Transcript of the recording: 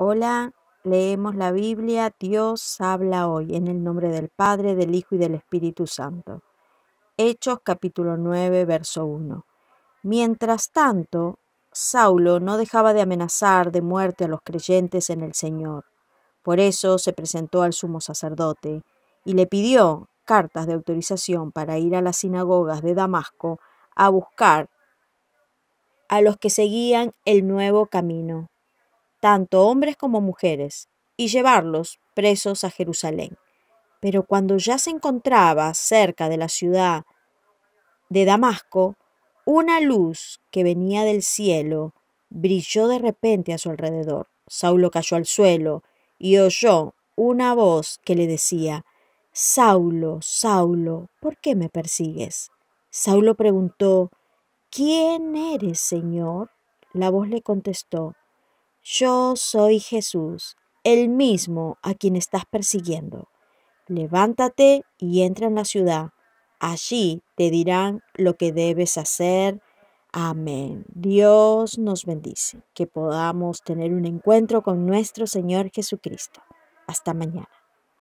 Hola, leemos la Biblia, Dios habla hoy en el nombre del Padre, del Hijo y del Espíritu Santo. Hechos capítulo 9, verso 1. Mientras tanto, Saulo no dejaba de amenazar de muerte a los creyentes en el Señor. Por eso se presentó al sumo sacerdote y le pidió cartas de autorización para ir a las sinagogas de Damasco a buscar a los que seguían el nuevo camino tanto hombres como mujeres, y llevarlos presos a Jerusalén. Pero cuando ya se encontraba cerca de la ciudad de Damasco, una luz que venía del cielo brilló de repente a su alrededor. Saulo cayó al suelo y oyó una voz que le decía, Saulo, Saulo, ¿por qué me persigues? Saulo preguntó, ¿quién eres, Señor? La voz le contestó, yo soy Jesús, el mismo a quien estás persiguiendo. Levántate y entra en la ciudad. Allí te dirán lo que debes hacer. Amén. Dios nos bendice. Que podamos tener un encuentro con nuestro Señor Jesucristo. Hasta mañana.